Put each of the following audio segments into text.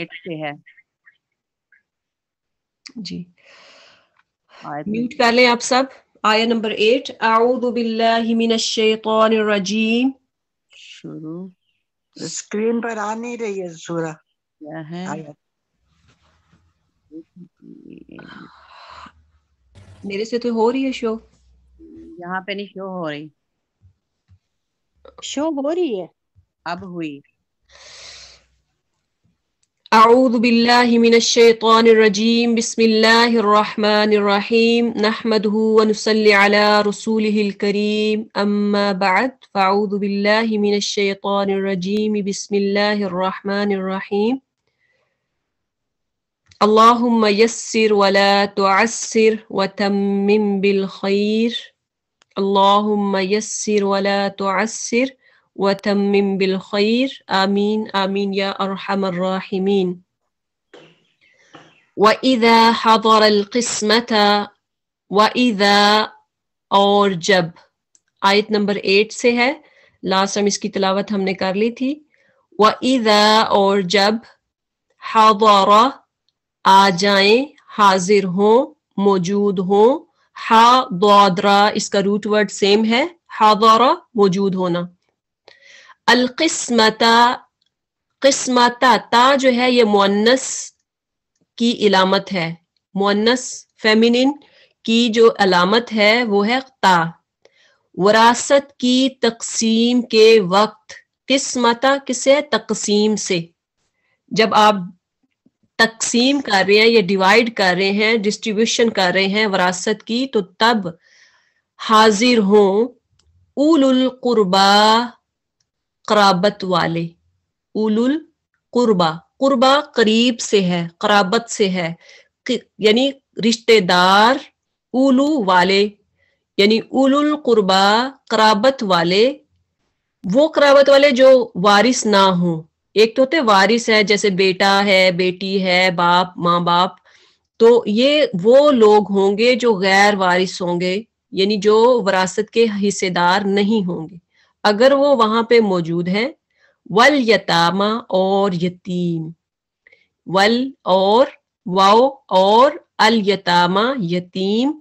Eight से है जी mute तो। कर लें आप सब आया नंबर एट आउदिल्लाजीम शुरू स्क्रीन पर आ नहीं रही है सूरा क्या है मेरे से तो हो रही है शो यहाँ पे नहीं शो हो रही शो हो रही है अब हुई أعوذ بالله من الشيطان الرجيم بسم الله الرحمن الرحيم نحمده ونصلي على رسوله الكريم أما بعد فأعوذ بالله من الشيطان الرجيم بسم الله الرحمن الرحيم اللهم يسر ولا تعسر وتمم بالخير اللهم يسر ولا تعسر وتمم بالخير آمين آمين يا أرحم الراحمين وإذا حضر القسمة وإذا أورجب آية نمبر 8 سے ہے لاسٹ ٹائم اس کی تلاوت ہم نے کر لی تھی وَإِذَا اور جب حاضر آ حاضر ہوں موجود ہوں حضر اس کا روٹ ورڈ سیم ہے حاضر موجود ہونا अलकस्मता किस्मता ता जो है ये मुन्नस की इलामत है मुन्नस फेमिनिन की जो अलामत है वो है ता वरासत की तकसीम के वक्त किस्मता किसे तकसीम से जब आप तकसीम कर रहे हैं या डिवाइड कर रहे हैं डिस्ट्रीब्यूशन कर रहे हैं वरासत की तो तब हाजिर हों उलुल कुर्बा कराबत वाले उलुल कुर्बा कुर्बा करीब से है कराबत से है यानी रिश्तेदार उलू वाले यानी उलुल कुर्बा कराबत वाले वो कराबत वाले जो वारिस ना हो एक तो होते वारिस है जैसे बेटा है बेटी है बाप माँ बाप तो ये वो लोग होंगे जो गैर वारिस होंगे यानी जो वरासत के हिस्सेदार नहीं होंगे अगर वो वहां पे मौजूद है वल यतामा और यतीम वल और वाओ और अल यतामा यतीम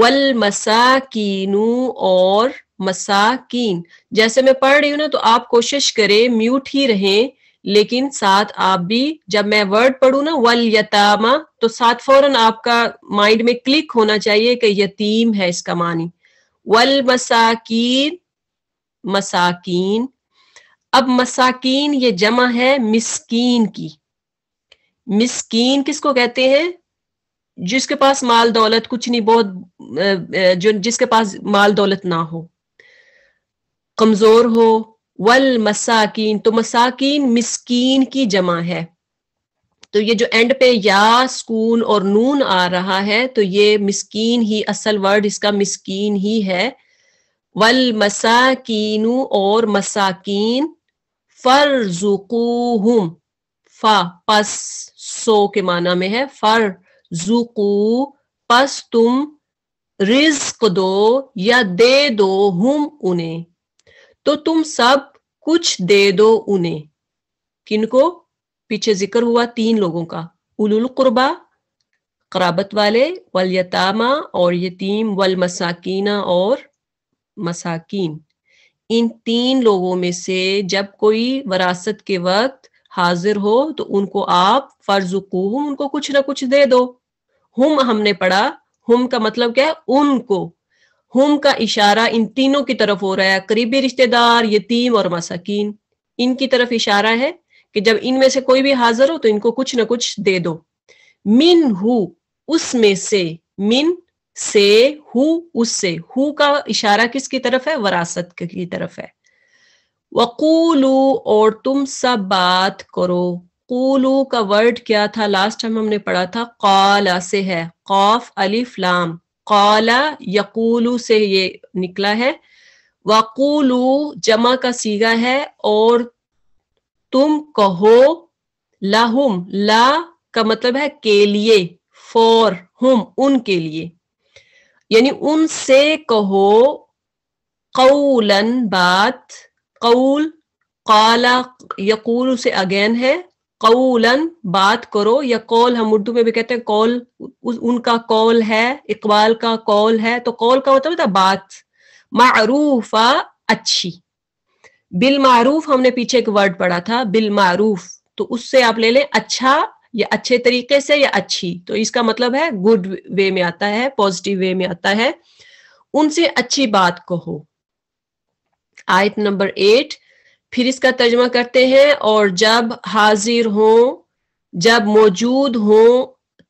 वल मसाकीनू और मसाकीन जैसे मैं पढ़ रही हूं ना तो आप कोशिश करें म्यूट ही रहें लेकिन साथ आप भी जब मैं वर्ड पढ़ू ना वल यतामा तो साथ फौरन आपका माइंड में क्लिक होना चाहिए कि यतीम है इसका मानी वल मसाकीन मसाकीन अब मसाकीन ये जमा है मिसकीन की मिसकीन किसको कहते हैं जिसके पास माल दौलत कुछ नहीं बहुत जो जिसके पास माल दौलत ना हो कमजोर हो वल मसाकीन तो मसाकीन मिसकीन की जमा है तो ये जो एंड पे या स्कून और नून आ रहा है तो ये मिसकीन ही असल वर्ड इसका मिसकीन ही है वल मसाकीनु और मसाकीन जुकूहुम फा पस सो के माना में है फर जुकू पस तुम रिज्क दो या दे दो हुम उन्हें तो तुम सब कुछ दे दो उन्हें किनको पीछे जिक्र हुआ तीन लोगों का उलुल कुर्बा कराबत वाले वल यतामा और यतीम वल मसाकीना और मसाकिन इन तीन लोगों में से जब कोई वरासत के वक्त हाजिर हो तो उनको आप फर्ज उनको कुछ ना कुछ दे दो हम हमने पढ़ा हम का मतलब क्या है उनको हम का इशारा इन तीनों की तरफ हो रहा है करीबी रिश्तेदार यतीम और मसाकिन इनकी तरफ इशारा है कि जब इनमें से कोई भी हाजिर हो तो इनको कुछ ना कुछ दे दो मिन हु उसमें से मिन से हु उससे हु का इशारा किसकी तरफ है वरासत की तरफ है वकूलू और तुम सब बात करो कूलू का वर्ड क्या था लास्ट टाइम हमने पढ़ा था काला से है कौफ अलिफ लाम काला यकूलू से ये निकला है वकूलू जमा का सीगा है और तुम कहो लाहुम ला का मतलब है के लिए फॉर हुम उनके लिए यानी उनसे कहो कौलन बात कौल काला यकूल उसे अगेन है कौलन बात करो या कौल हम उर्दू में भी कहते हैं कौल उनका कौल है इकबाल का कौल है तो कौल का मतलब था बात मारूफा अच्छी बिल मारूफ हमने पीछे एक वर्ड पढ़ा था बिल मारूफ तो उससे आप ले लें अच्छा या अच्छे तरीके से या अच्छी तो इसका मतलब है गुड वे में आता है पॉजिटिव वे में आता है उनसे अच्छी बात कहो आयत नंबर एट फिर इसका तर्जमा करते हैं और जब हाजिर हो जब मौजूद हो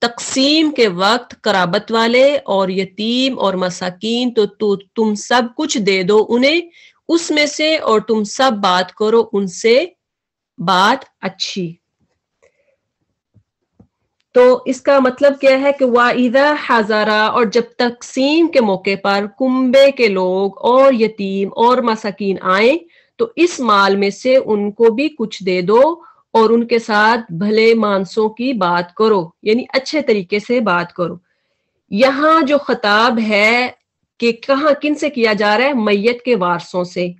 तकसीम के वक्त कराबत वाले और यतीम और मसाकीन तो, तो तुम सब कुछ दे दो उन्हें उसमें से और तुम सब बात करो उनसे बात अच्छी तो इसका मतलब क्या है कि वाइदा हजारा और जब तकसीम के मौके पर कुंबे के लोग और यतीम और मसाकिन आए तो इस माल में से उनको भी कुछ दे दो और उनके साथ भले मानसों की बात करो यानी अच्छे तरीके से बात करो यहाँ जो खताब है कि कहाँ किन से किया जा रहा है मैयत के वारसों से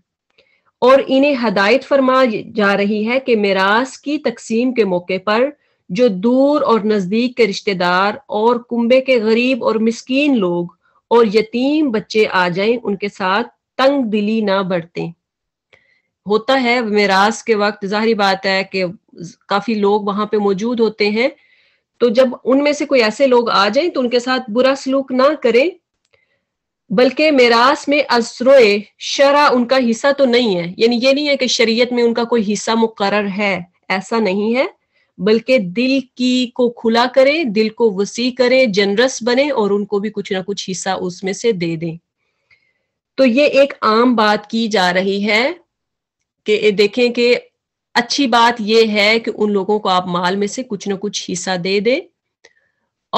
और इन्हें हदायत फरमा जा रही है कि मेरास की तकसीम के मौके पर जो दूर और नजदीक के रिश्तेदार और कुंबे के गरीब और मिसकीन लोग और यतीम बच्चे आ जाएं उनके साथ तंग दिली ना बढ़ते होता है मेराज के वक्त जाहिर बात है कि काफी लोग वहां पे मौजूद होते हैं तो जब उनमें से कोई ऐसे लोग आ जाएं तो उनके साथ बुरा सलूक ना करें बल्कि मेरास में असरोए शरा उनका हिस्सा तो नहीं है यानी ये नहीं है कि शरीयत में उनका कोई हिस्सा मुकर है ऐसा नहीं है बल्कि दिल की को खुला करे दिल को वसी करे जनरस बने और उनको भी कुछ ना कुछ हिस्सा उसमें से दे दें तो ये एक आम बात की जा रही है कि देखें कि अच्छी बात यह है कि उन लोगों को आप माल में से कुछ ना कुछ हिस्सा दे दें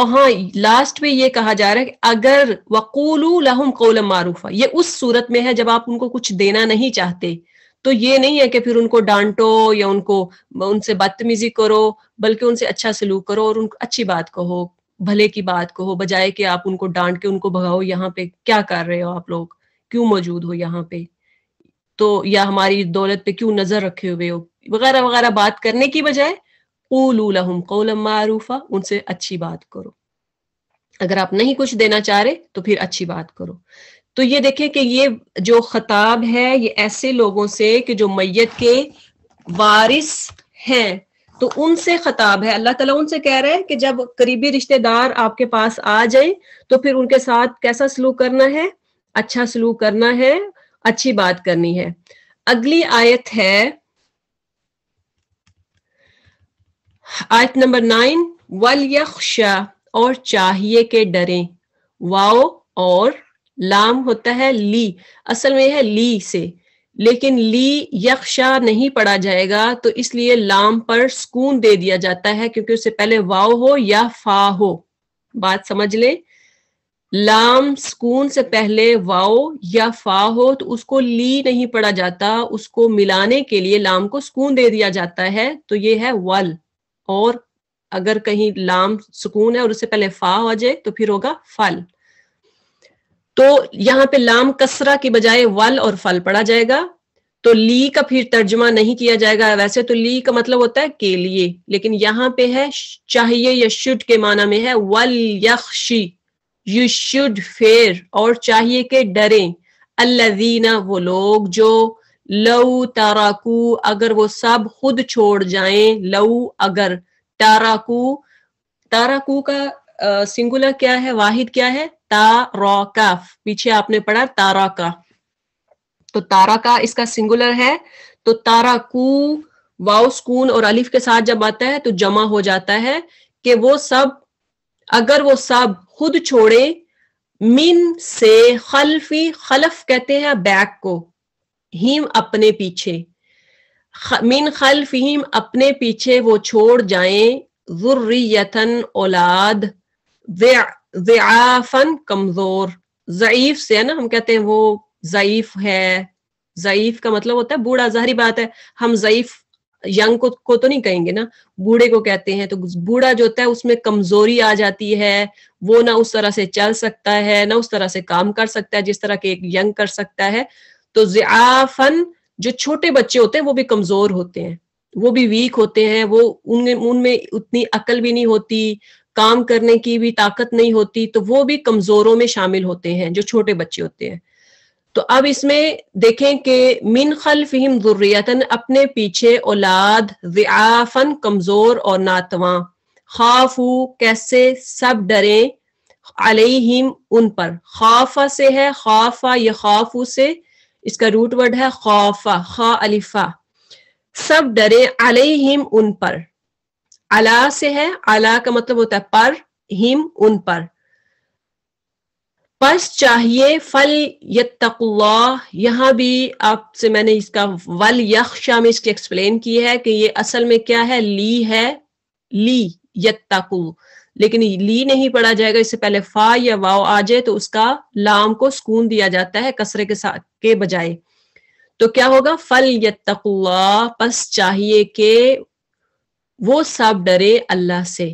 और हाँ लास्ट में ये कहा जा रहा है कि अगर वकूलू लहुम कौलम मारूफा ये उस सूरत में है जब आप उनको कुछ देना नहीं चाहते तो ये नहीं है कि फिर उनको डांटो या उनको उनसे बदतमीजी करो बल्कि उनसे अच्छा सलूक करो और उनको अच्छी बात कहो भले की बात कहो बजाय कि आप उनको डांट के उनको भगाओ यहाँ पे क्या कर रहे हो आप लोग क्यों मौजूद हो यहाँ पे तो या हमारी दौलत पे क्यों नजर रखे हुए हो वगैरह वगैरह बात करने की बजाय लहम कौलम मारूफा उनसे अच्छी बात करो अगर आप नहीं कुछ देना चाह रहे तो फिर अच्छी बात करो तो ये देखें कि ये जो खताब है ये ऐसे लोगों से कि जो मैयत के वारिस हैं तो उनसे खताब है अल्लाह ताला उनसे कह रहा है कि जब करीबी रिश्तेदार आपके पास आ जाए तो फिर उनके साथ कैसा सलूक करना है अच्छा सलूक करना है अच्छी बात करनी है अगली आयत है आयत नंबर नाइन वल यख्शा और चाहिए के डरे वाओ और लाम होता है ली असल में है ली से लेकिन ली यक्षा नहीं पढ़ा जाएगा तो इसलिए लाम पर सुकून दे दिया जाता है क्योंकि उससे पहले वाव हो या फा हो बात समझ ले लाम सुकून से पहले वाओ या फा हो तो उसको ली नहीं पढ़ा जाता उसको मिलाने के लिए लाम को सुकून दे दिया जाता है तो ये है वल और अगर कहीं लाम सुकून है और उससे पहले फा हो जाए तो फिर होगा फल तो यहाँ पे लाम कसरा के बजाय वल और फल पढ़ा जाएगा तो ली का फिर तर्जमा नहीं किया जाएगा वैसे तो ली का मतलब होता है के लिए लेकिन यहाँ पे है चाहिए या शुड के माना में है वल यक्षी यू शुड फेयर और चाहिए के डरे अल्लाजीना वो लोग जो लऊ ताराकू अगर वो सब खुद छोड़ जाएं लऊ अगर ताराकू ताराकू का सिंगुलर क्या है वाहिद क्या है ताराकाफ पीछे आपने पढ़ा तारा का तो तारा का इसका सिंगुलर है तो तारा ताराकू वाउ स्कून और अलिफ के साथ जब आता है तो जमा हो जाता है कि वो सब अगर वो सब खुद छोड़े मिन से खल्फी खलफ कहते हैं बैक को हिम अपने पीछे मिन मिन खल्फहीम अपने पीछे वो छोड़ जाए जुर्रियतन औलाद कमज़ोर ज़ईफ से है ना हम कहते हैं वो ज़ईफ है ज़ईफ का मतलब होता है बूढ़ा जहरी बात है हम ज़ईफ यंग को को तो नहीं कहेंगे ना बूढ़े को कहते हैं तो बूढ़ा जो होता है उसमें कमजोरी आ जाती है वो ना उस तरह से चल सकता है ना उस तरह से काम कर सकता है जिस तरह के एक यंग कर सकता है तो जियाफन जो छोटे बच्चे होते हैं वो भी कमजोर होते हैं वो भी वीक होते हैं वो उनमें उनमें उतनी अकल भी नहीं होती काम करने की भी ताकत नहीं होती तो वो भी कमजोरों में शामिल होते हैं जो छोटे बच्चे होते हैं तो अब इसमें देखें कि मिन खल फिम जुर्रियतन अपने पीछे औलाद जियाफन कमजोर और नातवा खाफू कैसे सब डरे अलहिम उन पर खाफा से है खाफा या खाफ से इसका रूट वर्ड है खाफा खा अलिफा सब डरे अलहिम उन पर अला से है अला का मतलब होता है पर हिम उन पर पस चाहिए फल यत्तकुल्लाह यहां भी आपसे मैंने इसका वल यक्षा में इसकी एक्सप्लेन की है कि ये असल में क्या है ली है ली यत्तकु लेकिन ली नहीं पढ़ा जाएगा इससे पहले फा या वाव आ जाए तो उसका लाम को सुकून दिया जाता है कसरे के साथ के बजाय तो क्या होगा फल यत्तकुल्लाह पस चाहिए के वो सब डरे अल्लाह से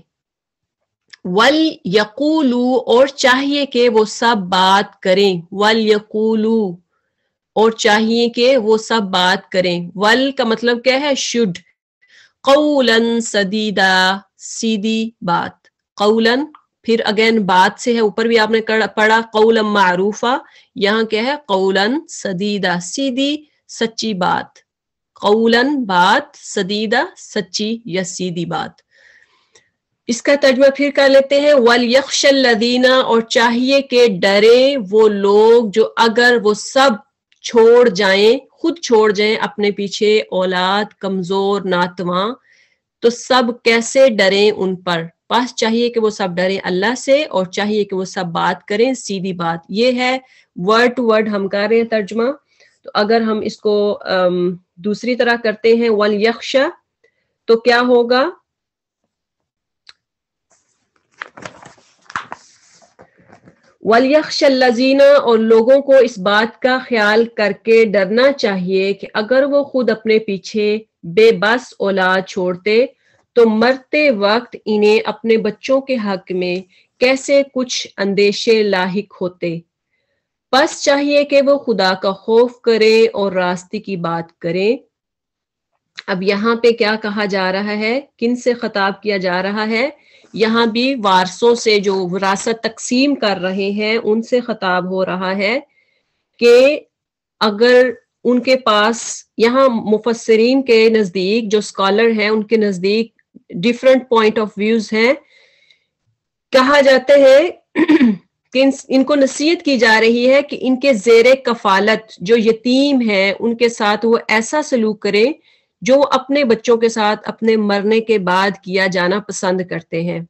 वल यकूलू और चाहिए के वो सब बात करें वल यकूलू और चाहिए के वो सब बात करें वल का मतलब क्या है शुड कौलन सदीदा सीधी बात कौलन फिर अगेन बात से है ऊपर भी आपने पढ़ा कौलम मारूफा यहाँ क्या है कौलन सदीदा सीधी सच्ची बात कौलन बात सदीदा सच्ची या सीधी बात इसका तर्जमा फिर कर लेते हैं वल यकशल्लदीना और चाहिए के डरे वो लोग जो अगर वो सब छोड़ जाएं खुद छोड़ जाएं अपने पीछे औलाद कमजोर नातवा तो सब कैसे डरे उन पर बस चाहिए कि वो सब डरे अल्लाह से और चाहिए कि वो सब बात करें सीधी बात ये है वर्ड टू वर्ड हम कर रहे हैं तर्जमा तो अगर हम इसको अम्म दूसरी तरह करते हैं वल यक्ष तो क्या होगा लजीना और लोगों को इस बात का ख्याल करके डरना चाहिए कि अगर वो खुद अपने पीछे बेबस औलाद छोड़ते तो मरते वक्त इन्हें अपने बच्चों के हक में कैसे कुछ अंदेशे लाहिक होते बस चाहिए कि वो खुदा का खौफ करे और रास्ते की बात करे अब यहाँ पे क्या कहा जा रहा है किन से खताब किया जा रहा है यहाँ भी वारसों से जो विरासत तकसीम कर रहे हैं उनसे खताब हो रहा है कि अगर उनके पास यहाँ मुफसरीन के नज़दीक जो स्कॉलर हैं उनके नज़दीक डिफरेंट पॉइंट ऑफ व्यूज हैं कहा जाते हैं कि इन, इनको नसीहत की जा रही है कि इनके जेर कफालत जो यतीम है उनके साथ वो ऐसा सलूक करें जो अपने बच्चों के साथ अपने मरने के बाद किया जाना पसंद करते हैं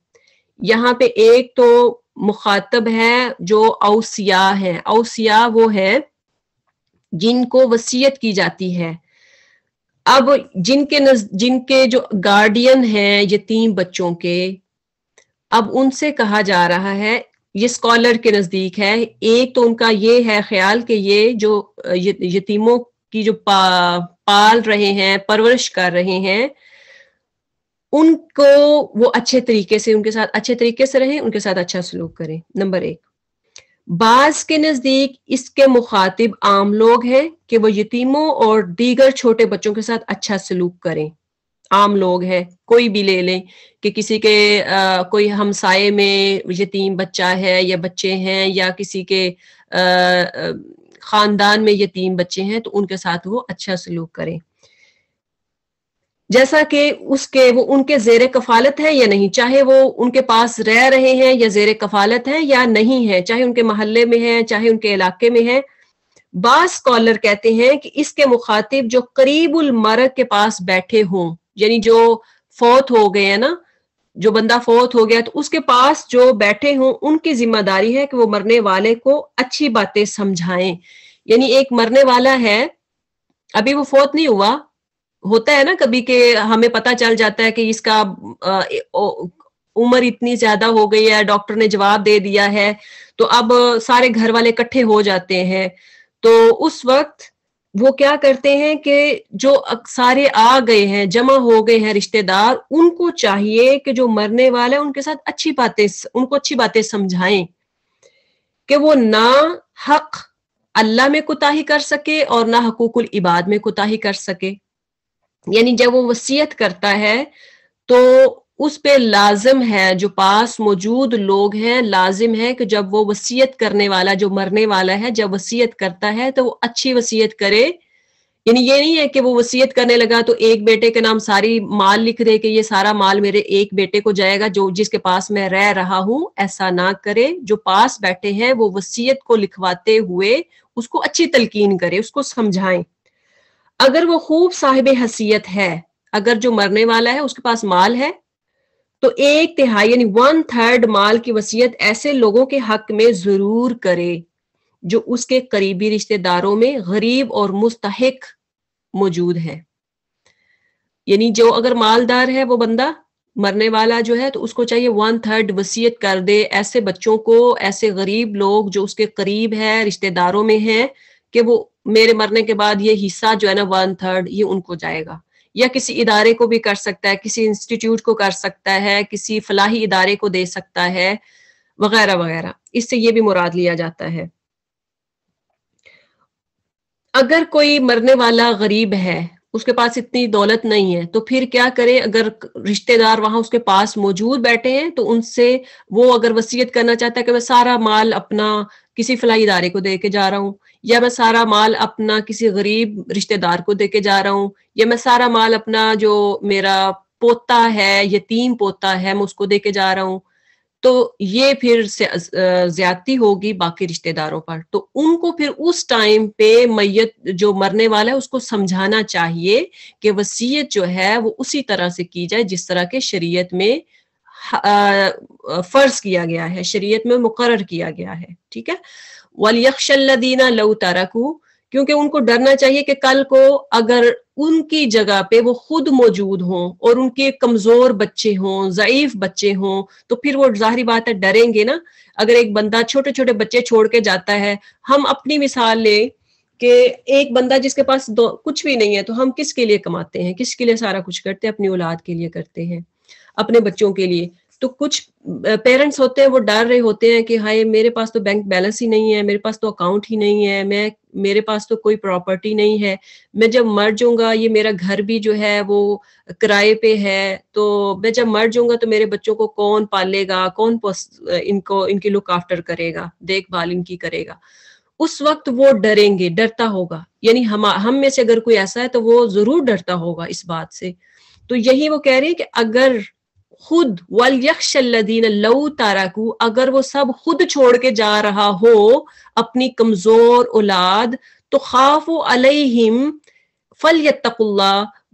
यहाँ पे एक तो मुखातब है जो अवसिया है अवसिया वो है जिनको वसीयत की जाती है अब जिनके नज, जिनके जो गार्डियन हैं यतीम बच्चों के अब उनसे कहा जा रहा है ये स्कॉलर के नजदीक है एक तो उनका ये है ख्याल कि ये जो यतीमों की जो पा, पाल रहे हैं परवरिश कर रहे हैं उनको वो अच्छे तरीके से उनके साथ अच्छे तरीके से रहें उनके साथ अच्छा सलूक करें नंबर एक बाज के नजदीक इसके मुखातिब आम लोग हैं कि वो यतीमों और दीगर छोटे बच्चों के साथ अच्छा सलूक करें आम लोग हैं कोई भी ले लें कि किसी के आ, कोई हमसाए में यतीम बच्चा है या बच्चे हैं या किसी के खानदान में यतीम बच्चे हैं तो उनके साथ वो अच्छा सलूक करें जैसा कि उसके वो उनके जेर कफालत है या नहीं चाहे वो उनके पास रह रहे हैं या जेर कफालत है या नहीं है चाहे उनके मोहल्ले में है चाहे उनके इलाके में है बास स्कॉलर कहते हैं कि इसके मुखातिब जो करीबुल मरग के पास बैठे हों यानी जो फौत हो गए है ना जो बंदा फौत हो गया तो उसके पास जो बैठे हों उनकी जिम्मेदारी है कि वो मरने वाले को अच्छी बातें समझाएं यानी एक मरने वाला है अभी वो फौत नहीं हुआ होता है ना कभी के हमें पता चल जाता है कि इसका उम्र इतनी ज्यादा हो गई है डॉक्टर ने जवाब दे दिया है तो अब सारे घर वाले इकट्ठे हो जाते हैं तो उस वक्त वो क्या करते हैं कि जो सारे आ गए हैं जमा हो गए हैं रिश्तेदार उनको चाहिए कि जो मरने वाला है उनके साथ अच्छी बातें उनको अच्छी बातें समझाएं कि वो ना हक अल्लाह में कोताही कर सके और ना हकूकुल इबाद में कोताही कर सके यानी जब वो वसीयत करता है तो उस पे लाजिम है जो पास मौजूद लोग हैं लाजिम है कि जब वो वसीयत करने वाला जो मरने वाला है जब वसीयत करता है तो वो अच्छी वसीयत करे यानी ये नहीं है कि वो वसीयत करने लगा तो एक बेटे के नाम सारी माल लिख दे कि ये सारा माल मेरे एक बेटे को जाएगा जो जिसके पास मैं रह रहा हूं ऐसा ना करे जो पास बैठे हैं वो वसीयत को लिखवाते हुए उसको अच्छी तलकीन करे उसको समझाएं अगर वो खूब साहिब हसीयत है अगर जो मरने वाला है उसके पास माल है तो एक तिहाई यानी वन थर्ड माल की वसीयत ऐसे लोगों के हक में जरूर करे जो उसके करीबी रिश्तेदारों में गरीब और मुस्तक मौजूद है यानी जो अगर मालदार है वो बंदा मरने वाला जो है तो उसको चाहिए वन थर्ड वसीयत कर दे ऐसे बच्चों को ऐसे गरीब लोग जो उसके करीब है रिश्तेदारों में है कि वो मेरे मरने के बाद ये हिस्सा जो है ना वन थर्ड ये उनको जाएगा या किसी इदारे को भी कर सकता है किसी इंस्टीट्यूट को कर सकता है किसी फलाही इदारे को दे सकता है वगैरह वगैरह इससे ये भी मुराद लिया जाता है अगर कोई मरने वाला गरीब है उसके पास इतनी दौलत नहीं है तो फिर क्या करे अगर रिश्तेदार वहां उसके पास मौजूद बैठे हैं तो उनसे वो अगर वसीयत करना चाहता है कि मैं सारा माल अपना किसी फलाई इदारे को देके जा रहा हूँ या मैं सारा माल अपना किसी गरीब रिश्तेदार को देके जा रहा हूँ या मैं सारा माल अपना जो मेरा पोता है यतीम पोता है मैं उसको देके जा रहा हूँ तो ये फिर ज्यादती होगी बाकी रिश्तेदारों पर तो उनको फिर उस टाइम पे मैयत जो मरने वाला है उसको समझाना चाहिए कि वसीयत जो है वो उसी तरह से की जाए जिस तरह के शरीयत में फर्ज किया गया है शरीयत में मुकर किया गया है ठीक है वलयक्षल्लदीना लऊ तरकू क्योंकि उनको डरना चाहिए कि कल को अगर उनकी जगह पे वो खुद मौजूद हों और उनके कमजोर बच्चे हों ज़यीफ बच्चे हों तो फिर वो जाहिर बात है डरेंगे ना अगर एक बंदा छोटे छोटे बच्चे छोड़ के जाता है हम अपनी मिसाल लें कि एक बंदा जिसके पास दो कुछ भी नहीं है तो हम किसके लिए कमाते हैं किसके लिए सारा कुछ करते हैं अपनी औलाद के लिए करते हैं अपने बच्चों के लिए तो कुछ पेरेंट्स होते हैं वो डर रहे होते हैं कि हाय मेरे पास तो बैंक बैलेंस ही नहीं है मेरे पास तो अकाउंट ही नहीं है मैं मेरे पास तो कोई प्रॉपर्टी नहीं है मैं जब मर जाऊंगा ये मेरा घर भी जो है वो किराए पे है तो मैं जब मर जाऊंगा तो मेरे बच्चों को कौन पालेगा कौन इनको इनकी लुक आफ्टर करेगा देखभाल इनकी करेगा उस वक्त वो डरेंगे डरता होगा यानी हम हम में से अगर कोई ऐसा है तो वो जरूर डरता होगा इस बात से तो यही वो कह रहे हैं कि अगर खुद वल यक्षीन लऊ ताराकू अगर वो सब खुद छोड़ के जा रहा हो अपनी कमजोर औलाद तो खाफ अलहिम फल यकुल्ला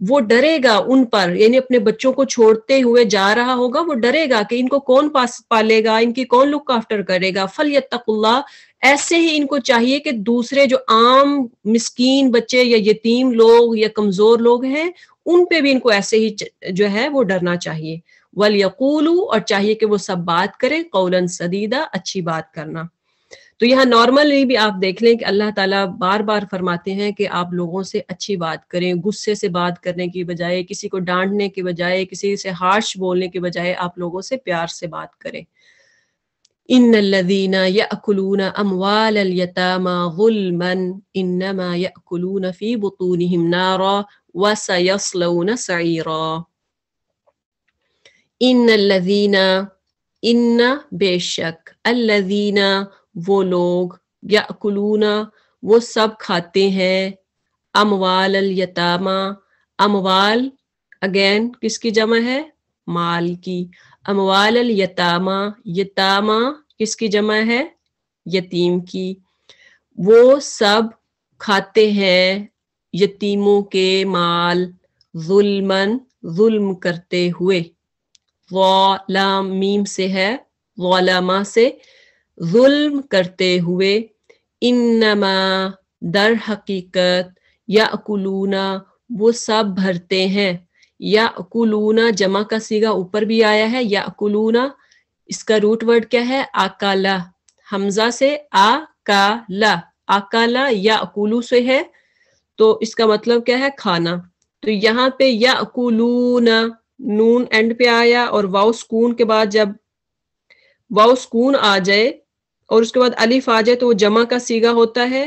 वो डरेगा उन पर यानी अपने बच्चों को छोड़ते हुए जा रहा होगा वो डरेगा कि इनको कौन पास पालेगा इनकी कौन लुक आफ्टर करेगा फल यकुल्ला ऐसे ही इनको चाहिए कि दूसरे जो आम मिस्कीन बच्चे या यतीम लोग या कमजोर लोग हैं उन पे भी इनको ऐसे ही जो है वो डरना चाहिए वल और चाहिए कि वो सब बात करें कौलन सदीदा अच्छी बात करना तो यहाँ नॉर्मली भी आप देख लें कि अल्लाह ताला बार बार फरमाते हैं कि आप लोगों से अच्छी बात करें गुस्से से बात करने की बजाय किसी को डांटने के बजाय किसी से हार्श बोलने के बजाय आप लोगों से प्यार से बात करें इन लदीना यकलून अमवाल यतामा गुलमन फी बुतूनहिम सईरा इन लदीना इन बेशक अल्लदीना वो लोग या याकुलूना वो सब खाते हैं अमवाल अल यतामा अमवाल अगेन किसकी जमा है माल की अमवाल अल यतामा यतामा किसकी जमा है यतीम की वो सब खाते हैं यतीमों के माल जुल्मन जुल्म करते हुए मीम से है वामा से जुल्म करते हुए इन्नमा दर हकीकत या अकुलूना वो सब भरते हैं या अकुलूना जमा का सीगा ऊपर भी आया है या अकुलूना इसका रूट वर्ड क्या है आकाला हमजा से आ का ला आकाला या अकुलू से है तो इसका मतलब क्या है खाना तो यहाँ पे या अकुलूना नून एंड पे आया और वाउ स्कून के बाद जब वाउ सुकून आ जाए और उसके बाद अलिफ आ जाए तो वो जमा का सीगा होता है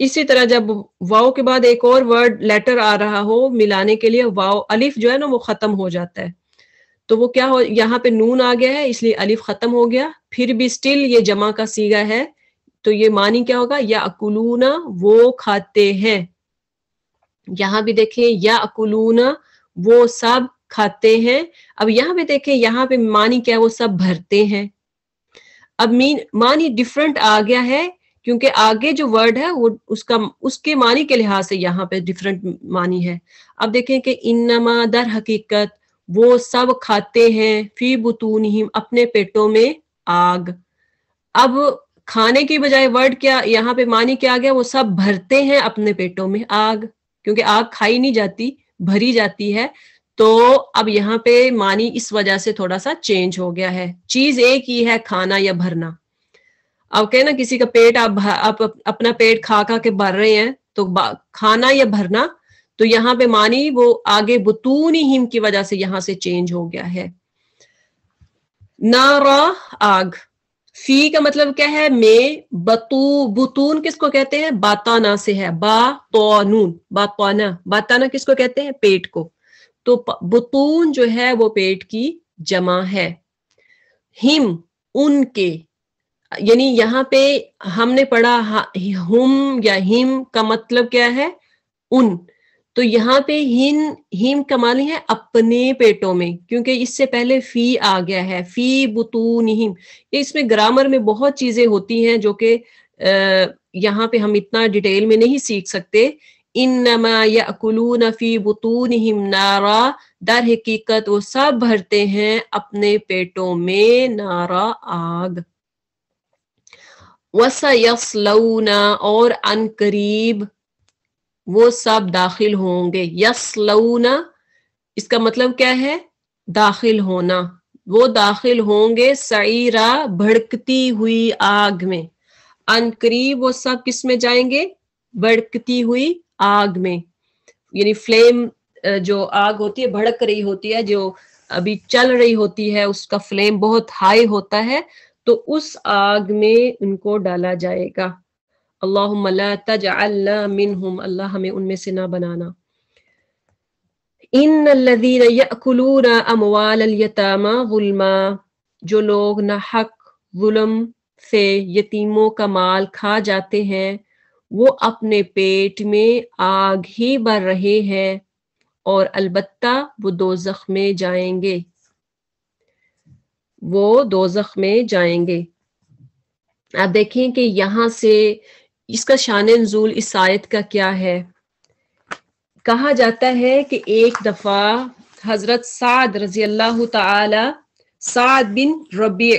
इसी तरह जब वाओ के बाद एक और वर्ड लेटर आ रहा हो मिलाने के लिए वाओ अलिफ जो है ना वो खत्म हो जाता है तो वो क्या हो यहाँ पे नून आ गया है इसलिए अलिफ खत्म हो गया फिर भी स्टिल ये जमा का सीगा है तो ये मानी क्या होगा या अकुलूना वो खाते हैं यहां भी देखें या अकुलूना वो सब खाते हैं अब यहाँ पे देखें यहाँ पे मानी क्या है वो सब भरते हैं अब मीन मानी डिफरेंट आ गया है क्योंकि आगे जो वर्ड है वो उसका उसके मानी के लिहाज से यहाँ पे डिफरेंट मानी है अब देखें कि इनमा दर हकीकत वो सब खाते हैं फी ही अपने पेटों में आग अब खाने की बजाय वर्ड क्या यहाँ पे मानी क्या आ गया वो सब भरते हैं अपने पेटों में आग क्योंकि आग खाई नहीं जाती भरी जाती है तो अब यहाँ पे मानी इस वजह से थोड़ा सा चेंज हो गया है चीज एक ही है खाना या भरना अब कहे ना किसी का पेट आप आप अपना पेट खा खा के भर रहे हैं तो खाना या भरना तो यहाँ पे मानी वो आगे बुतून हिम की वजह से यहां से चेंज हो गया है नारा आग फी का मतलब क्या है मे बतू बुतून किसको कहते हैं बाताना से है बा तो नून बाताना बाताना किसको कहते हैं पेट को तो बुतून जो है वो पेट की जमा है हिम उनके यानी यहाँ पे हमने पढ़ा हुम या हिम का मतलब क्या है उन तो यहाँ पे हिन हिम कमाली है अपने पेटों में क्योंकि इससे पहले फी आ गया है फी बुतून हिम इसमें ग्रामर में बहुत चीजें होती हैं जो कि यहाँ पे हम इतना डिटेल में नहीं सीख सकते नारा दर हकीकत वो सब भरते हैं अपने पेटों में नारा आग वसलऊना और अन करीब वो सब दाखिल होंगे यसलऊना इसका मतलब क्या है दाखिल होना वो दाखिल होंगे सईरा भड़कती हुई आग में करीब वो सब किस में जाएंगे भड़कती हुई आग में यानी फ्लेम जो आग होती है भड़क रही होती है जो अभी चल रही होती है उसका फ्लेम बहुत हाई होता है तो उस आग में उनको डाला जाएगा अल्लाह मिनहुम अल्लाह हमें उनमें से ना बनाना इन लदीन यकलून अमवालतामा गुलमा जो लोग ना हक जुलम से यतीमों का माल खा जाते हैं वो अपने पेट में आग ही भर रहे हैं और अलबत्ता वो दो में जाएंगे वो दो में जाएंगे आप देखें कि यहां से इसका शान नजूल इस आयत का क्या है कहा जाता है कि एक दफा हजरत साद रजी अल्लाह तद बिन रबी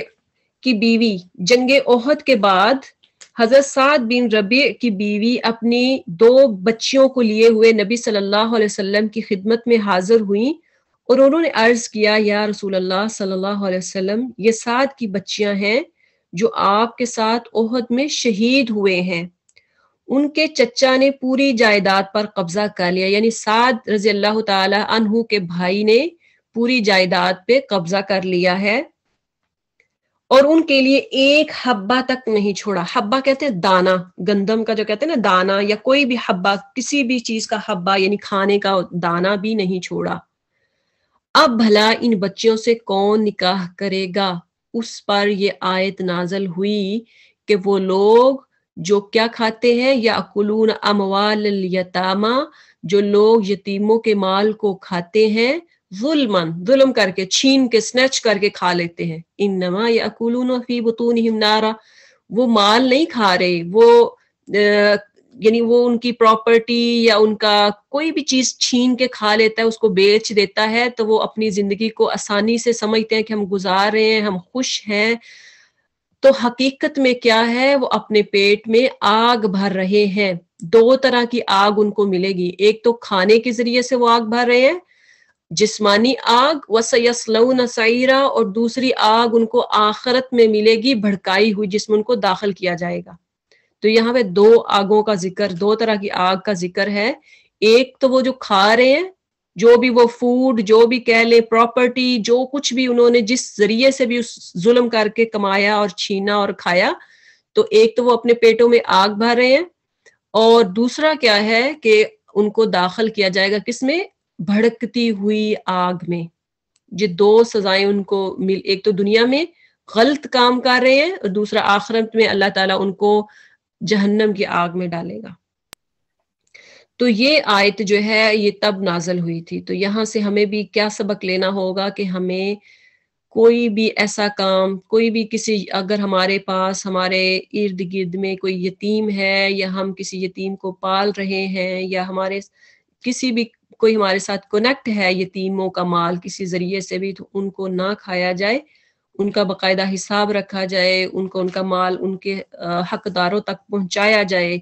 की बीवी जंग ओहद के बाद हजरत साद बिन रबी की बीवी अपनी दो बच्चियों को लिए हुए नबी सल्लल्लाहु अलैहि वसल्लम की खिदमत में हाजिर हुई और उन्होंने अर्ज किया या रसूल अल्लाह सल्लल्लाहु अलैहि वसल्लम ये साद की बच्चियां हैं जो आपके साथ ओहद में शहीद हुए हैं उनके चचा ने पूरी जायदाद पर कब्जा कर लिया यानी साद रजी अल्लाह तहु के भाई ने पूरी जायदाद पे कब्जा कर लिया है और उनके लिए एक हब्बा तक नहीं छोड़ा हब्बा कहते हैं दाना गंदम का जो कहते हैं ना दाना या कोई भी हब्बा किसी भी चीज का हब्बा यानी खाने का दाना भी नहीं छोड़ा अब भला इन बच्चियों से कौन निकाह करेगा उस पर ये आयत नाजल हुई कि वो लोग जो क्या खाते हैं या अकुलून अमवाल यतामा जो लोग यतीमों के माल को खाते हैं जुलमन जुलम करके छीन के स्नैच करके खा लेते हैं इन नमा या अकुलून फी बतून हिमनारा वो माल नहीं खा रहे वो यानी वो उनकी प्रॉपर्टी या उनका कोई भी चीज छीन के खा लेता है उसको बेच देता है तो वो अपनी जिंदगी को आसानी से समझते हैं कि हम गुजार रहे हैं हम खुश हैं तो हकीकत में क्या है वो अपने पेट में आग भर रहे हैं दो तरह की आग उनको मिलेगी एक तो खाने के जरिए से वो आग भर रहे हैं जिस्मानी आग वसयसलऊन और दूसरी आग उनको आखरत में मिलेगी भड़काई हुई जिसमें उनको दाखिल किया जाएगा तो यहाँ पे दो आगों का जिक्र दो तरह की आग का जिक्र है एक तो वो जो खा रहे हैं जो भी वो फूड जो भी कह लें प्रॉपर्टी जो कुछ भी उन्होंने जिस जरिए से भी उस जुल्म करके कमाया और छीना और खाया तो एक तो वो अपने पेटों में आग भर रहे हैं और दूसरा क्या है कि उनको दाखिल किया जाएगा किसमें भड़कती हुई आग में ये दो सजाएं उनको मिल एक तो दुनिया में गलत काम कर रहे हैं और दूसरा आखरत में अल्लाह ताला उनको जहन्नम की आग में डालेगा तो ये आयत जो है ये तब नाजल हुई थी तो यहां से हमें भी क्या सबक लेना होगा कि हमें कोई भी ऐसा काम कोई भी किसी अगर हमारे पास हमारे इर्द गिर्द में कोई यतीम है या हम किसी यतीम को पाल रहे हैं या हमारे किसी भी कोई हमारे साथ कनेक्ट है यतीमों का माल किसी जरिए से भी तो उनको ना खाया जाए उनका बाकायदा हिसाब रखा जाए उनको उनका माल उनके हकदारों तक पहुंचाया जाए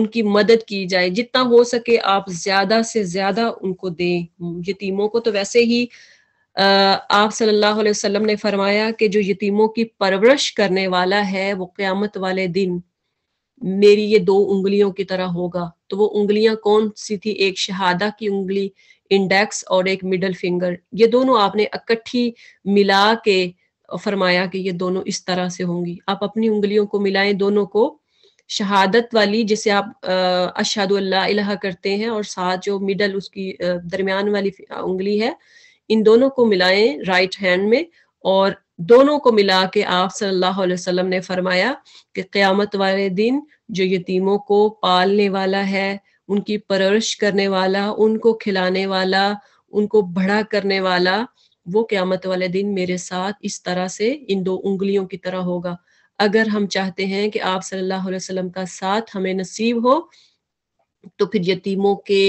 उनकी मदद की जाए जितना हो सके आप ज्यादा से ज्यादा उनको दें यतीमों को तो वैसे ही आप सल्लल्लाहु अलैहि वसल्लम ने फरमाया कि जो यतीमों की परवरिश करने वाला है वो क्यामत वाले दिन मेरी ये दो उंगलियों की तरह होगा तो वो उंगलियां कौन सी थी एक शहादा की उंगली इंडेक्स और एक मिडल फिंगर ये दोनों आपने इकट्ठी मिला के फरमाया कि ये दोनों इस तरह से होंगी आप अपनी उंगलियों को मिलाएं दोनों को शहादत वाली जिसे आप अशहद अल्लाह करते हैं और साथ जो मिडल उसकी दरमियान वाली उंगली है इन दोनों को मिलाएं राइट हैंड में और दोनों को मिला के आप सल्लल्लाहु अलैहि वसल्लम ने फरमाया कि क़यामत वाले दिन जो यतीमों को पालने वाला है उनकी परवरिश करने वाला उनको खिलाने वाला उनको बड़ा करने वाला वो क़यामत वाले दिन मेरे साथ इस तरह से इन दो उंगलियों की तरह होगा अगर हम चाहते हैं कि आप सल्लल्लाहु अलैहि वसल्लम का साथ हमें नसीब हो तो फिर यतीमों के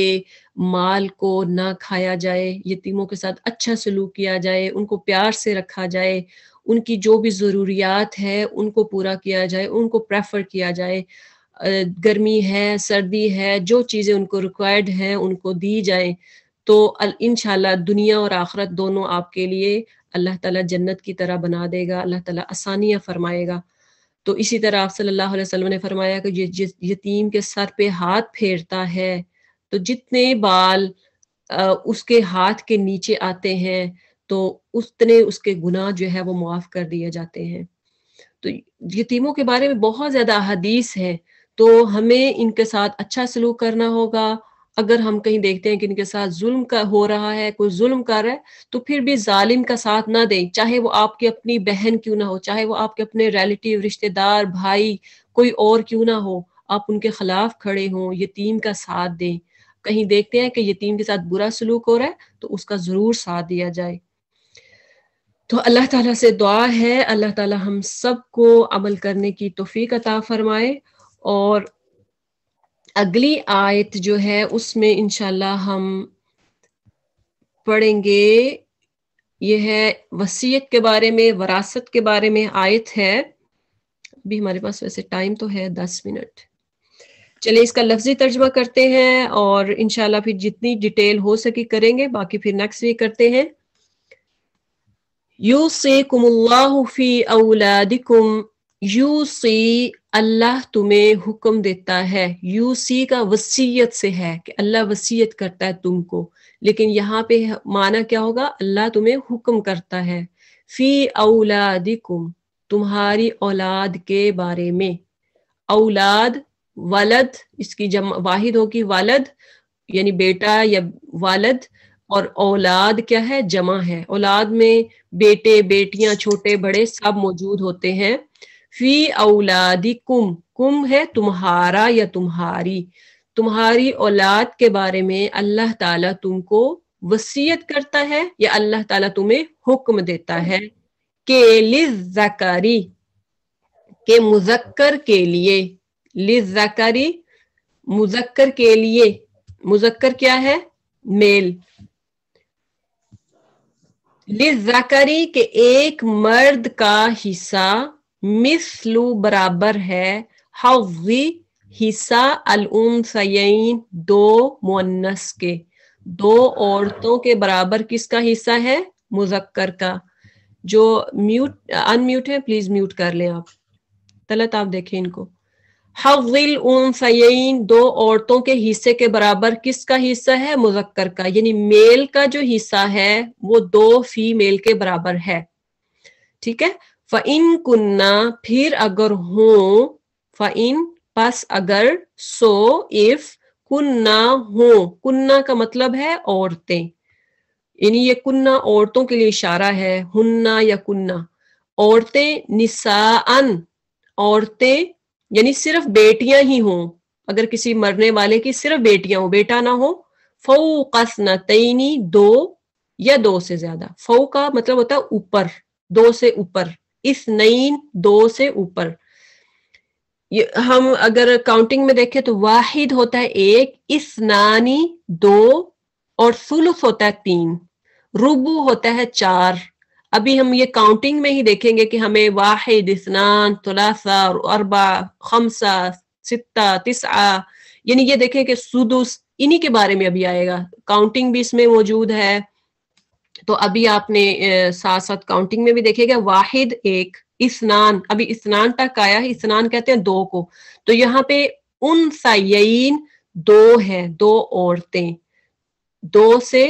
माल को ना खाया जाए यतीमों के साथ अच्छा सलूक किया जाए उनको प्यार से रखा जाए उनकी जो भी ज़रूरियात है उनको पूरा किया जाए उनको प्रेफर किया जाए गर्मी है सर्दी है जो चीज़ें उनको रिक्वायर्ड है उनको दी जाए तो इन दुनिया और आखरत दोनों आपके लिए अल्लाह ताला जन्नत की तरह बना देगा अल्लाह ताला आसानियां फरमाएगा तो इसी तरह आप सल्लल्लाहु अलैहि वसल्लम ने फरमाया कि यतीम के सर पे हाथ फेरता है तो जितने बाल आ, उसके हाथ के नीचे आते हैं तो उतने उसके गुनाह जो है वो मुआफ कर दिए जाते हैं तो यतीमों के बारे में बहुत ज्यादा हदीस है तो हमें इनके साथ अच्छा सलूक करना होगा अगर हम कहीं देखते हैं कि इनके साथ जुल्म का हो रहा है कोई जुल्म कर रहा है तो फिर भी जालिम का साथ ना दें चाहे वो आपकी अपनी बहन क्यों ना हो चाहे वो आपके अपने रिलेटिव रिश्तेदार भाई कोई और क्यों ना हो आप उनके खिलाफ खड़े हों यतीम का साथ दें कहीं देखते हैं कि यतीम के साथ बुरा सलूक हो रहा है तो उसका ज़रूर साथ दिया जाए तो अल्लाह ताला से दुआ है अल्लाह ताला हम सबको अमल करने की तोफ़ी अता फ़रमाए और अगली आयत जो है उसमें इनशाला हम पढ़ेंगे यह है वसीयत के बारे में वरासत के बारे में आयत है अभी हमारे पास वैसे टाइम तो है दस मिनट चलिए इसका लफ्जी तर्जमा करते हैं और इनशाला फिर जितनी डिटेल हो सके करेंगे बाकी फिर नेक्स्ट वीक करते हैं यू से कुमल्लाफी औलादिकुम यू सी अल्लाह तुम्हें हुक्म देता है यूसी का वसीयत से है कि अल्लाह वसीयत करता है तुमको लेकिन यहाँ पे माना क्या होगा अल्लाह तुम्हें हुक्म करता है फी औलादिकुम तुम्हारी औलाद के बारे में औलाद वालद इसकी जम वाहिद होगी वालद यानी बेटा या वालद और औलाद क्या है जमा है औलाद में बेटे बेटियां छोटे बड़े सब मौजूद होते हैं फी औलादी कुम कुम है तुम्हारा या तुम्हारी तुम्हारी औलाद के बारे में अल्लाह ताला तुमको वसीयत करता है या अल्लाह ताला तुम्हें हुक्म देता है के लिजाकारी के मुजक्कर के लिए लिजाकारी मुजक्कर के लिए मुजक्कर क्या है मेल लिजाकारी के एक मर्द का हिस्सा मिसलू बराबर है हवी हिस्सा अल सयीन दो मुन्नस के दो औरतों के बराबर किसका हिस्सा है मुजक्कर का जो म्यूट अनम्यूट है प्लीज म्यूट कर लें आप तलत आप देखें इनको हविल सयीन दो औरतों के हिस्से के बराबर किसका हिस्सा है मुजक्कर का यानी मेल का जो हिस्सा है वो दो फीमेल के बराबर है ठीक है फ़ाइन कुन्ना फिर अगर हो फ़ाइन पास अगर सो इफ कुन्ना हो कुन्ना का मतलब है औरतें यानी ये कुन्ना औरतों के लिए इशारा है हुन्ना या कुन्ना औरतें अन औरतें यानी सिर्फ बेटियां ही हों अगर किसी मरने वाले की सिर्फ बेटियां हो बेटा ना हो कस न तैनी दो या दो से ज्यादा फो का मतलब होता है ऊपर दो से ऊपर इस नई दो से ऊपर हम अगर काउंटिंग में देखें तो वाहिद होता है एक इस नानी दो और सुलुस होता है तीन रुबू होता है चार अभी हम ये काउंटिंग में ही देखेंगे कि हमें वाहिद स्नान तुलासा अरबा खमसा सित्ता तिसा यानी ये देखें कि सुदुस इन्हीं के बारे में अभी आएगा काउंटिंग भी इसमें मौजूद है तो अभी आपने साथ साथ काउंटिंग में भी देखेगा वाहिद एक स्नान अभी इस्नान तक आया है स्नान कहते हैं दो को तो यहाँ पे उन सयीन दो है दो औरतें दो से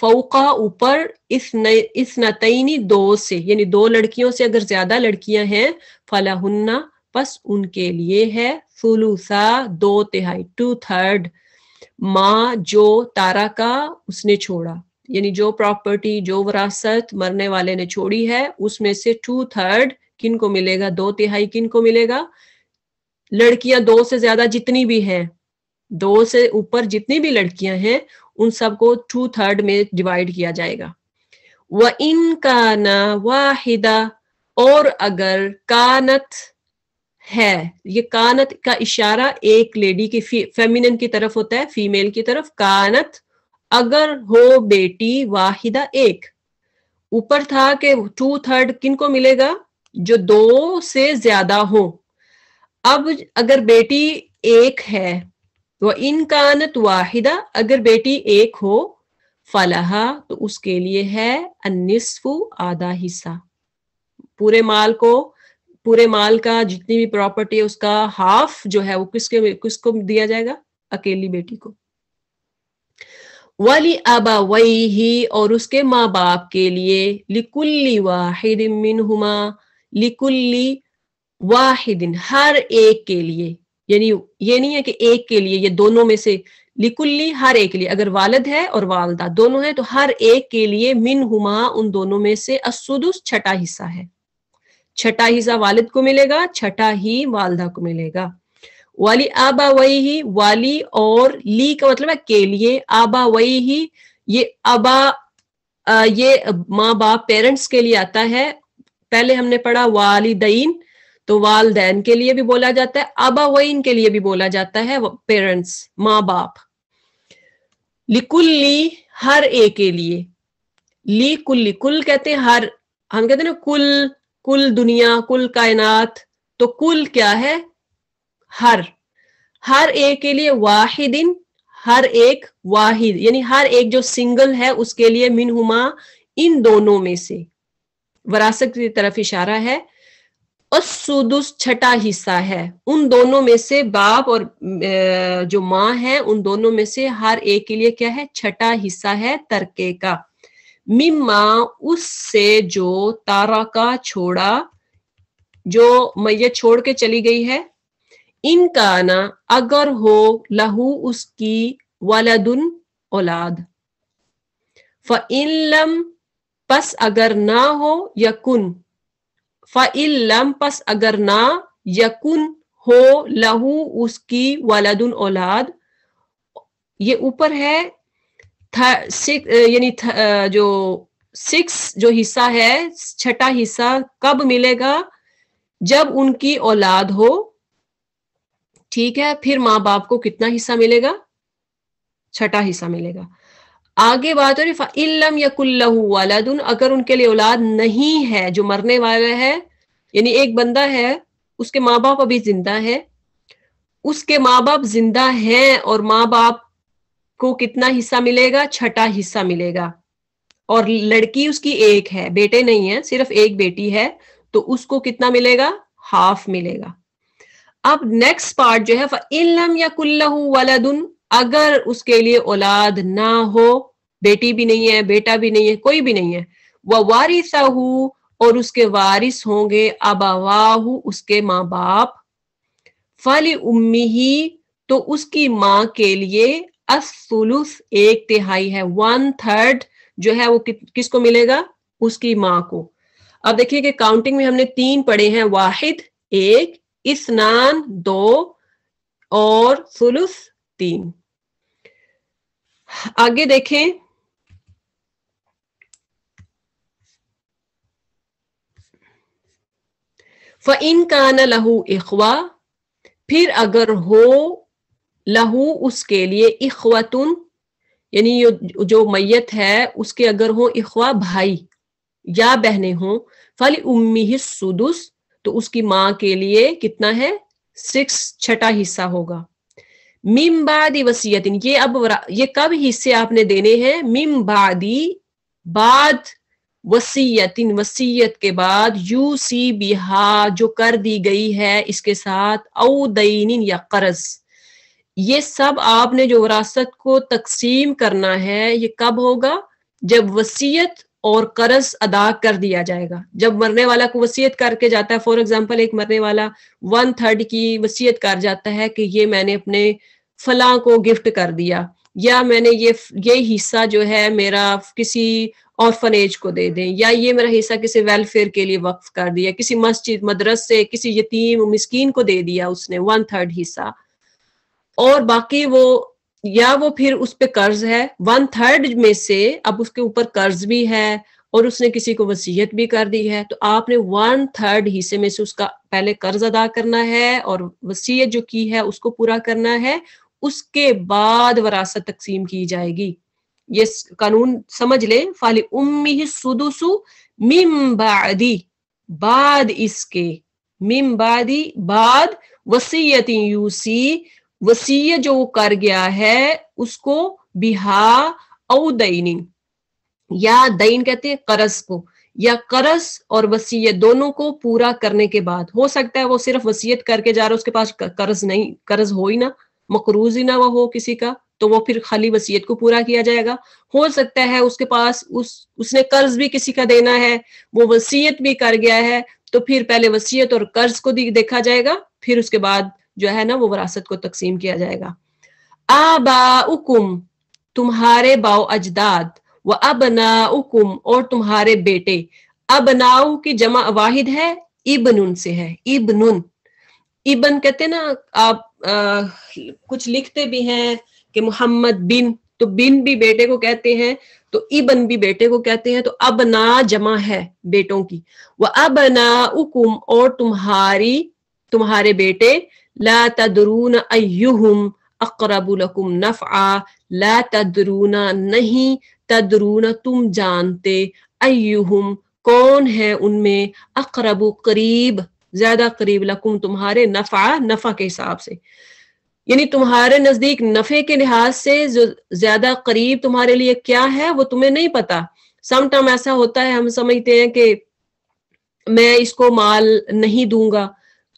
फौका ऊपर इस न, इस नतईनी दो से यानी दो लड़कियों से अगर ज्यादा लड़कियां हैं फलाहुन्ना बस उनके लिए है फुलूसा दो तिहाई टू थर्ड माँ जो तारा का उसने छोड़ा यानी जो प्रॉपर्टी जो विरासत मरने वाले ने छोड़ी है उसमें से टू थर्ड किन को मिलेगा दो तिहाई किन को मिलेगा लड़कियां दो से ज्यादा जितनी भी हैं दो से ऊपर जितनी भी लड़कियां हैं उन सबको टू थर्ड में डिवाइड किया जाएगा व इन काना वाहिदा और अगर कानत है ये कानत का इशारा एक लेडी की फेमिनिन की तरफ होता है फीमेल की तरफ कानत अगर हो बेटी वाहिदा एक ऊपर था कि टू थर्ड किनको मिलेगा जो दो से ज्यादा हो अब अगर बेटी एक है वह तो इनकानत वाहिदा अगर बेटी एक हो फलाहा तो उसके लिए है अनिसफु आधा हिस्सा पूरे माल को पूरे माल का जितनी भी प्रॉपर्टी है उसका हाफ जो है वो किसके किसको दिया जाएगा अकेली बेटी को वली ही और उसके माँ बाप के लिए लिकुल्ली वाहिद हुमा लिकुल्ली वाहिदिन हर एक के लिए यानी ये नहीं है कि एक के लिए ये दोनों में से लिकुल्ली हर एक के लिए अगर वालद है और वालदा दोनों है तो हर एक के लिए मिन हुमा उन दोनों में से असुदुस छठा हिस्सा है छठा हिस्सा वालिद को मिलेगा छठा ही वालदा को मिलेगा वाली आबा वही ही वाली और ली का मतलब है के लिए आबा वही ही ये आबा आ, ये माँ बाप पेरेंट्स के लिए आता है पहले हमने पढ़ा वालिदैन तो वालदेन के लिए भी बोला जाता है आबा वहीन के लिए भी बोला जाता है पेरेंट्स माँ बाप लिकुल्ली हर ए के लिए ली ली कुल कहते हैं हर हम कहते हैं ना कुल कुल दुनिया कुल कायनात तो कुल क्या है हर हर एक के लिए वाहिदिन हर एक वाहिद यानी हर एक जो सिंगल है उसके लिए मिनहुमा इन दोनों में से वरासत की तरफ इशारा है और सुदुस छठा हिस्सा है उन दोनों में से बाप और जो माँ है उन दोनों में से हर एक के लिए क्या है छठा हिस्सा है तरके का मिम्मा उससे जो तारा का छोड़ा जो मैय छोड़ के चली गई है इनकाना अगर हो लहू उसकी वलदुन औलाद फ़िल्लम पस अगर ना हो यकुन फ़िल्लम पस अगर ना यकुन हो लहू उसकी वलदुन औलाद ये ऊपर है यानी जो सिक्स जो हिस्सा है छठा हिस्सा कब मिलेगा जब उनकी औलाद हो ठीक है फिर माँ बाप को कितना हिस्सा मिलेगा छठा हिस्सा मिलेगा आगे बात हो रही इलम वालदुन अगर उनके लिए औलाद नहीं है जो मरने वाला है यानी एक बंदा है उसके माँ बाप अभी जिंदा है उसके माँ बाप जिंदा हैं और माँ बाप को कितना हिस्सा मिलेगा छठा हिस्सा मिलेगा और लड़की उसकी एक है बेटे नहीं है सिर्फ एक बेटी है तो उसको कितना मिलेगा हाफ मिलेगा अब नेक्स्ट पार्ट जो है इलम या कुल्लहू वलदुन अगर उसके लिए औलाद ना हो बेटी भी नहीं है बेटा भी नहीं है कोई भी नहीं है वह वारिसाहू और उसके वारिस होंगे अबावाहू उसके माँ बाप फल उम्मी ही तो उसकी माँ के लिए असुलुस एक तिहाई है वन थर्ड जो है वो कि, किसको मिलेगा उसकी माँ को अब देखिए कि काउंटिंग में हमने तीन पढ़े हैं वाहिद एक स्नान दो और सुलुस तीन आगे देखें फ़इन कान लहू इखवा फिर अगर हो लहू उसके लिए इखवतुन यानी जो मैयत है उसके अगर हो इखवा भाई या बहने हों फल उम्मी सुदुस तो उसकी माँ के लिए कितना है सिक्स छठा हिस्सा होगा मिम बादी वसीयतिन ये अब ये कब हिस्से आपने देने हैं मिम बादी बाद वसीयतिन वसीयत के बाद यू सी बिहा जो कर दी गई है इसके साथ औदीन या कर्ज ये सब आपने जो विरासत को तकसीम करना है ये कब होगा जब वसीयत और कर्ज अदा कर दिया जाएगा जब मरने वाला को वसीयत करके जाता है फॉर एग्जाम्पल एक मरने वाला वन थर्ड की वसीयत कर जाता है कि ये मैंने अपने फला को गिफ्ट कर दिया या मैंने ये ये हिस्सा जो है मेरा किसी ऑर्फनेज को दे दें या ये मेरा हिस्सा किसी वेलफेयर के लिए वक्फ कर दिया किसी मस्जिद मदरसे किसी यतीम मिस्कीन को दे दिया उसने वन थर्ड हिस्सा और बाकी वो या वो फिर उस पर कर्ज है वन थर्ड में से अब उसके ऊपर कर्ज भी है और उसने किसी को वसीयत भी कर दी है तो आपने वन थर्ड हिस्से में से उसका पहले कर्ज अदा करना है और वसीयत जो की है उसको पूरा करना है उसके बाद वरासत तकसीम की जाएगी ये कानून समझ ले फाली उम्मी सुदुसु मिम बादी बाद इसके मिम बादी बाद वसीयत यूसी वसीय जो वो कर गया है उसको बिहा औदयनी या दईन कहते हैं करस को या करस और वसीयत दोनों को पूरा करने के बाद हो सकता है वो सिर्फ वसीयत करके जा रहा है उसके पास कर्ज नहीं कर्ज हो ही ना मकरूज ही ना वो हो किसी का तो वो फिर खाली वसीयत को पूरा किया जाएगा हो सकता है उसके पास उस उसने कर्ज भी किसी का देना है वो वसीयत भी कर गया है तो फिर पहले वसीयत और कर्ज को देखा जाएगा फिर उसके बाद जो है ना वो वरासत को तकसीम किया जाएगा आबा उकुम तुम्हारे बाओ अजदाद व अबना और तुम्हारे बेटे अबनाऊ की जमा वाहिद है इबनुन से है इबनुन इबन कहते ना आप आ, कुछ लिखते भी हैं कि मोहम्मद बिन तो बिन भी बेटे को कहते हैं तो इबन भी बेटे को कहते हैं तो अबना जमा है बेटों की वह ना उकुम और तुम्हारी तुम्हारे बेटे ला तदरून अयुहम अकरब नफ़ा ला नहीं तदरून तुम जानते अयुहम कौन है उनमें अकरब करीब ज्यादा करीब लकुम तुम्हारे नफ़ा नफ़ा के हिसाब से यानी तुम्हारे नजदीक नफे के लिहाज से जो ज्यादा करीब तुम्हारे लिए क्या है वो तुम्हें नहीं पता समटाइम ऐसा होता है हम समझते हैं कि मैं इसको माल नहीं दूंगा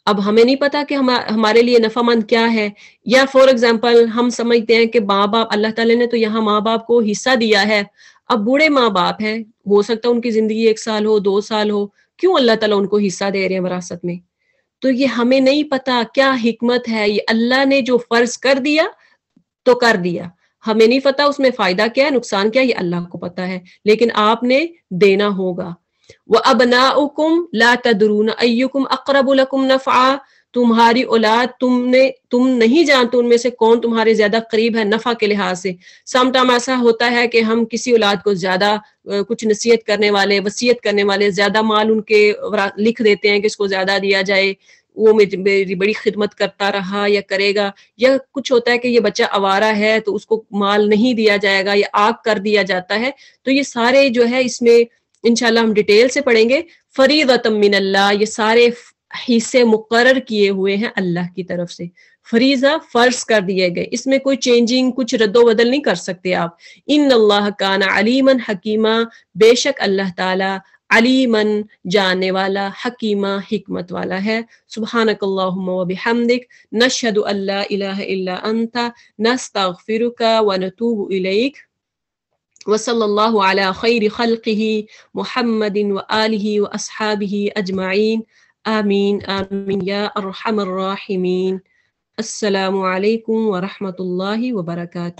अब हमें नहीं पता कि हम हमारे लिए नफामंद क्या है या फॉर एग्जाम्पल हम समझते हैं कि माँ बाप अल्लाह ताला ने तो यहाँ माँ बाप को हिस्सा दिया है अब बूढ़े माँ बाप हैं हो सकता है उनकी जिंदगी एक साल हो दो साल हो क्यों अल्लाह ताला उनको हिस्सा दे रहे हैं विरासत में तो ये हमें नहीं पता क्या हिकमत है ये अल्लाह ने जो फर्ज कर दिया तो कर दिया हमें नहीं पता उसमें फायदा क्या है नुकसान क्या है ये अल्लाह को पता है लेकिन आपने देना होगा व अबनाकुम ला तदरून अयुकुम अकरबुलकुम नफ़ा तुम्हारी औलाद तुमने तुम नहीं जानते उनमें से कौन तुम्हारे ज्यादा करीब है नफा के लिहाज से समटाम ऐसा होता है कि हम किसी औलाद को ज्यादा कुछ नसीहत करने वाले वसीयत करने वाले ज्यादा माल उनके लिख देते हैं कि इसको ज्यादा दिया जाए वो मेरी बड़ी खिदमत करता रहा या करेगा या कुछ होता है कि ये बच्चा आवारा है तो उसको माल नहीं दिया जाएगा या आग कर दिया जाता है तो ये सारे जो है इसमें इनशाला हम डिटेल से पढ़ेंगे फरीद मिन ये सारे हिस्से मुकर किए हुए हैं अल्लाह की तरफ से फरीजा फर्ज कर दिए गए इसमें कोई चेंजिंग कुछ रद्दो बदल नहीं कर सकते आप इन अल्लाह काना अलीमन हकीमा बेशक अल्लाह ताला अलीमन जानने वाला हकीमा हिकमत वाला है सुबहानकल्लाबिहमदिक नशद अल्लाह इला अंता नस्तागफिरुका व नतूब इलेख وصلى الله على خير خلقه محمد وآله وأصحابه أجمعين آمين آمين يا أرحم الراحمين السلام عليكم ورحمة الله وبركاته